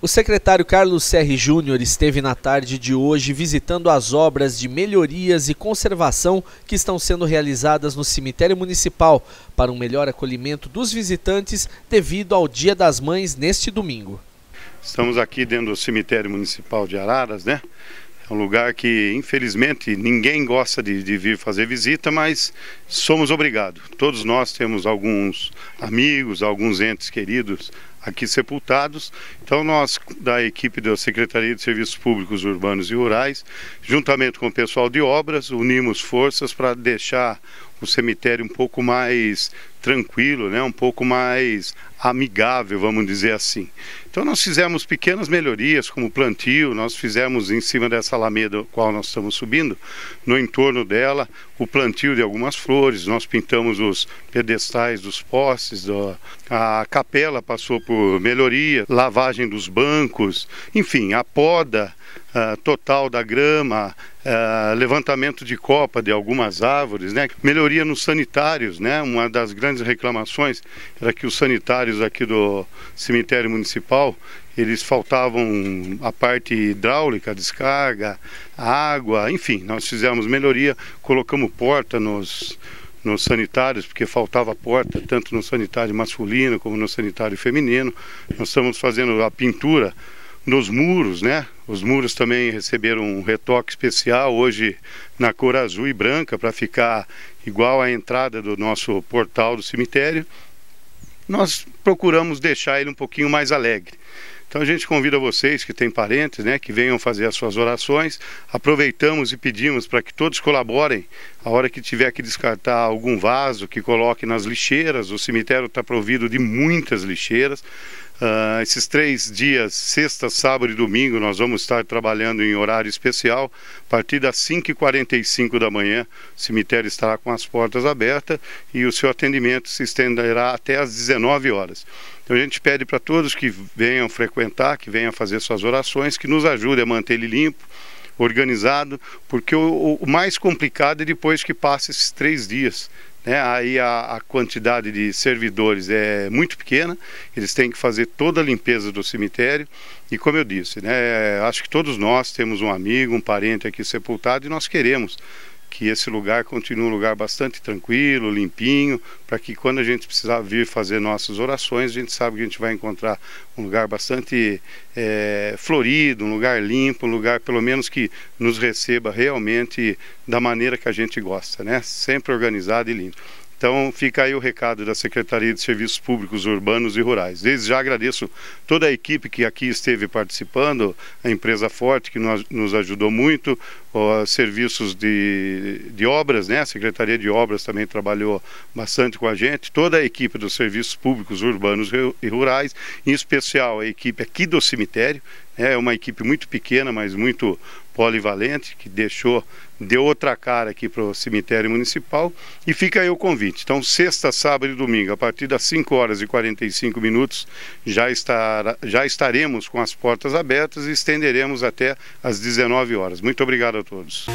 O secretário Carlos Serri Júnior esteve na tarde de hoje visitando as obras de melhorias e conservação que estão sendo realizadas no cemitério municipal para um melhor acolhimento dos visitantes devido ao Dia das Mães neste domingo. Estamos aqui dentro do cemitério municipal de Araras, né? É um lugar que, infelizmente, ninguém gosta de, de vir fazer visita, mas somos obrigados. Todos nós temos alguns amigos, alguns entes queridos aqui sepultados. Então nós, da equipe da Secretaria de Serviços Públicos Urbanos e Rurais, juntamente com o pessoal de obras, unimos forças para deixar o cemitério um pouco mais tranquilo, né? um pouco mais amigável, vamos dizer assim. Então nós fizemos pequenas melhorias, como plantio, nós fizemos em cima dessa alameda qual nós estamos subindo, no entorno dela, o plantio de algumas flores, nós pintamos os pedestais dos postes, a capela passou por melhoria, lavagem dos bancos, enfim, a poda ah, total da grama, uh, levantamento de copa de algumas árvores, né? melhoria nos sanitários. Né? Uma das grandes reclamações era que os sanitários aqui do cemitério municipal eles faltavam a parte hidráulica, a descarga, a água, enfim, nós fizemos melhoria, colocamos porta nos, nos sanitários, porque faltava porta tanto no sanitário masculino como no sanitário feminino. Nós estamos fazendo a pintura nos muros, né? Os muros também receberam um retoque especial hoje na cor azul e branca para ficar igual à entrada do nosso portal do cemitério. Nós procuramos deixar ele um pouquinho mais alegre. Então a gente convida vocês que têm parentes, né, que venham fazer as suas orações. Aproveitamos e pedimos para que todos colaborem. A hora que tiver que descartar algum vaso, que coloque nas lixeiras. O cemitério está provido de muitas lixeiras. Uh, esses três dias, sexta, sábado e domingo, nós vamos estar trabalhando em horário especial. A partir das 5h45 da manhã, o cemitério estará com as portas abertas e o seu atendimento se estenderá até às 19 horas. Então a gente pede para todos que venham frequentar, que venham fazer suas orações, que nos ajudem a manter ele limpo, organizado, porque o, o mais complicado é depois que passa esses três dias né, aí a, a, quantidade de servidores é muito pequena, eles têm que fazer toda a limpeza do cemitério. E como eu disse, né, acho que todos nós temos um amigo, um parente aqui sepultado e nós queremos que esse lugar continue um lugar bastante tranquilo, limpinho, para que quando a gente precisar vir fazer nossas orações, a gente sabe que a gente vai encontrar um lugar bastante é, florido, um lugar limpo, um lugar pelo menos que nos receba realmente da maneira que a gente gosta, né? Sempre organizado e limpo. Então fica aí o recado da Secretaria de Serviços Públicos Urbanos e Rurais. Desde já agradeço toda a equipe que aqui esteve participando, a empresa Forte que nos ajudou muito, os serviços de, de obras, né? a Secretaria de Obras também trabalhou bastante com a gente, toda a equipe dos serviços públicos urbanos e rurais, em especial a equipe aqui do cemitério, é uma equipe muito pequena, mas muito polivalente, que deixou, deu outra cara aqui para o cemitério municipal. E fica aí o convite. Então, sexta, sábado e domingo, a partir das 5 horas e 45 minutos, já, estará, já estaremos com as portas abertas e estenderemos até às 19 horas. Muito obrigado a todos.